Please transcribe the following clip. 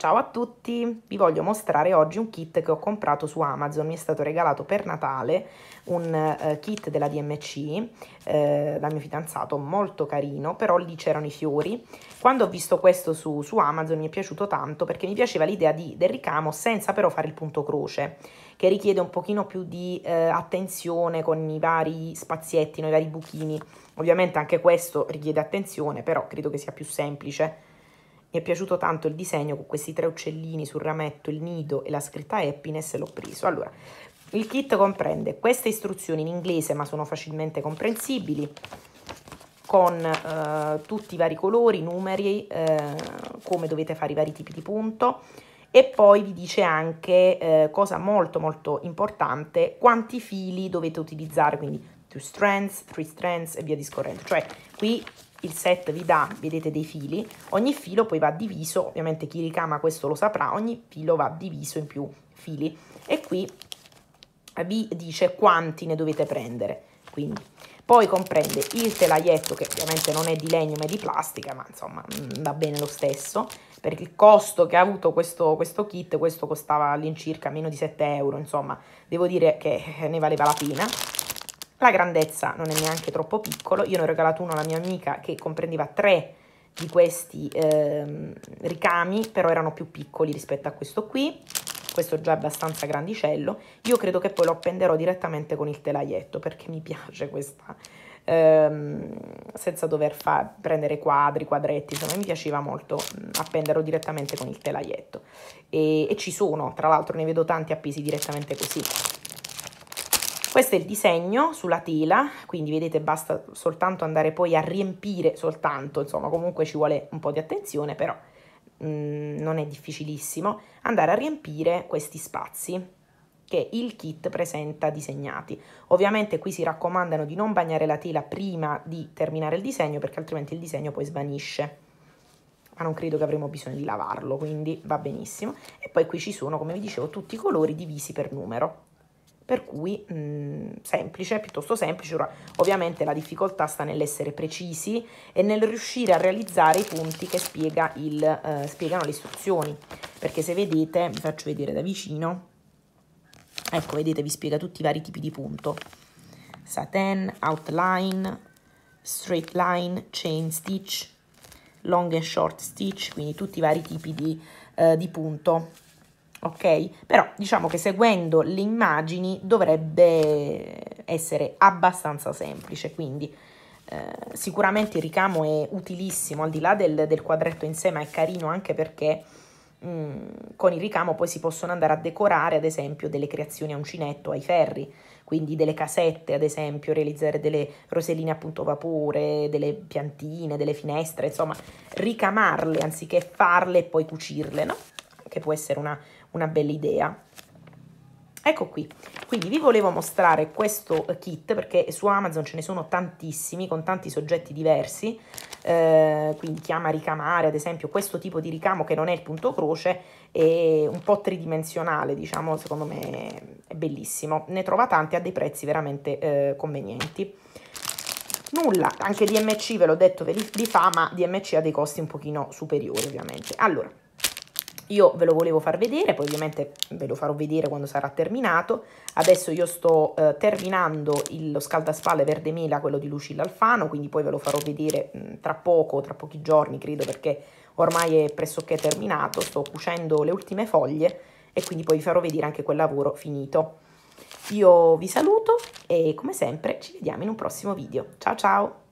Ciao a tutti, vi voglio mostrare oggi un kit che ho comprato su Amazon, mi è stato regalato per Natale un uh, kit della DMC eh, dal mio fidanzato, molto carino, però lì c'erano i fiori. Quando ho visto questo su, su Amazon mi è piaciuto tanto perché mi piaceva l'idea del ricamo senza però fare il punto croce, che richiede un pochino più di eh, attenzione con i vari spazietti, no, i vari buchini. Ovviamente anche questo richiede attenzione, però credo che sia più semplice mi è piaciuto tanto il disegno con questi tre uccellini sul rametto, il nido e la scritta happiness, l'ho preso. Allora, il kit comprende queste istruzioni in inglese, ma sono facilmente comprensibili, con eh, tutti i vari colori, numeri, eh, come dovete fare i vari tipi di punto, e poi vi dice anche, eh, cosa molto molto importante, quanti fili dovete utilizzare, quindi two strands, three strands e via discorrendo. Cioè qui il set vi dà, vedete, dei fili, ogni filo poi va diviso, ovviamente chi ricama questo lo saprà, ogni filo va diviso in più fili e qui vi dice quanti ne dovete prendere. Quindi. Poi comprende il telaietto che ovviamente non è di legno ma è di plastica, ma insomma mm, va bene lo stesso, perché il costo che ha avuto questo, questo kit, questo costava all'incirca meno di 7 euro, insomma devo dire che ne valeva la pena. La grandezza non è neanche troppo piccolo, io ne ho regalato uno alla mia amica che comprendeva tre di questi eh, ricami, però erano più piccoli rispetto a questo qui, questo già è abbastanza grandicello, io credo che poi lo appenderò direttamente con il telaietto perché mi piace questa, ehm, senza dover fa, prendere quadri, quadretti, insomma mi piaceva molto appenderlo direttamente con il telaietto e, e ci sono, tra l'altro ne vedo tanti appesi direttamente così, questo è il disegno sulla tela, quindi vedete basta soltanto andare poi a riempire soltanto, insomma comunque ci vuole un po' di attenzione, però mh, mm, non è difficilissimo, andare a riempire questi spazi che il kit presenta disegnati. Ovviamente qui si raccomandano di non bagnare la tela prima di terminare il disegno perché altrimenti il disegno poi svanisce. Ma non credo che avremo bisogno di lavarlo, quindi va benissimo. E poi qui ci sono, come vi dicevo, tutti i colori divisi per numero per cui mh, mm, semplice, piuttosto semplice. Ora, ovviamente la difficoltà sta nell'essere precisi e nel riuscire a realizzare i punti che spiega il, eh, spiegano le istruzioni, perché se vedete, vi faccio vedere da vicino, ecco vedete vi spiega tutti i vari tipi di punto, satin, outline, straight line, chain stitch, long and short stitch, quindi tutti i vari tipi di, eh, di punto ok? Però diciamo che seguendo le immagini dovrebbe essere abbastanza semplice, quindi eh, sicuramente il ricamo è utilissimo, al di là del, del quadretto in sé, ma è carino anche perché mm, con il ricamo poi si possono andare a decorare ad esempio delle creazioni a uncinetto, ai ferri, quindi delle casette ad esempio, realizzare delle roselline a punto vapore, delle piantine, delle finestre, insomma ricamarle anziché farle e poi cucirle, no? che può essere una, una bella idea. Ecco qui, quindi vi volevo mostrare questo eh, kit perché su Amazon ce ne sono tantissimi con tanti soggetti diversi, eh, quindi chiama ricamare ad esempio questo tipo di ricamo che non è il punto croce è un po' tridimensionale diciamo, secondo me è bellissimo, ne trova tanti a dei prezzi veramente eh, convenienti. Nulla, anche DMC ve l'ho detto, ve li, li fa, ma DMC ha dei costi un pochino superiori ovviamente. Allora, io ve lo volevo far vedere, poi ovviamente ve lo farò vedere quando sarà terminato. Adesso io sto eh, terminando il, lo scaldaspalle verde mela, quello di Lucilla Alfano, quindi poi ve lo farò vedere mh, mm, tra poco, tra pochi giorni credo, perché ormai è pressoché terminato, sto cucendo le ultime foglie e quindi poi vi farò vedere anche quel lavoro finito. Io vi saluto e come sempre ci vediamo in un prossimo video. Ciao ciao!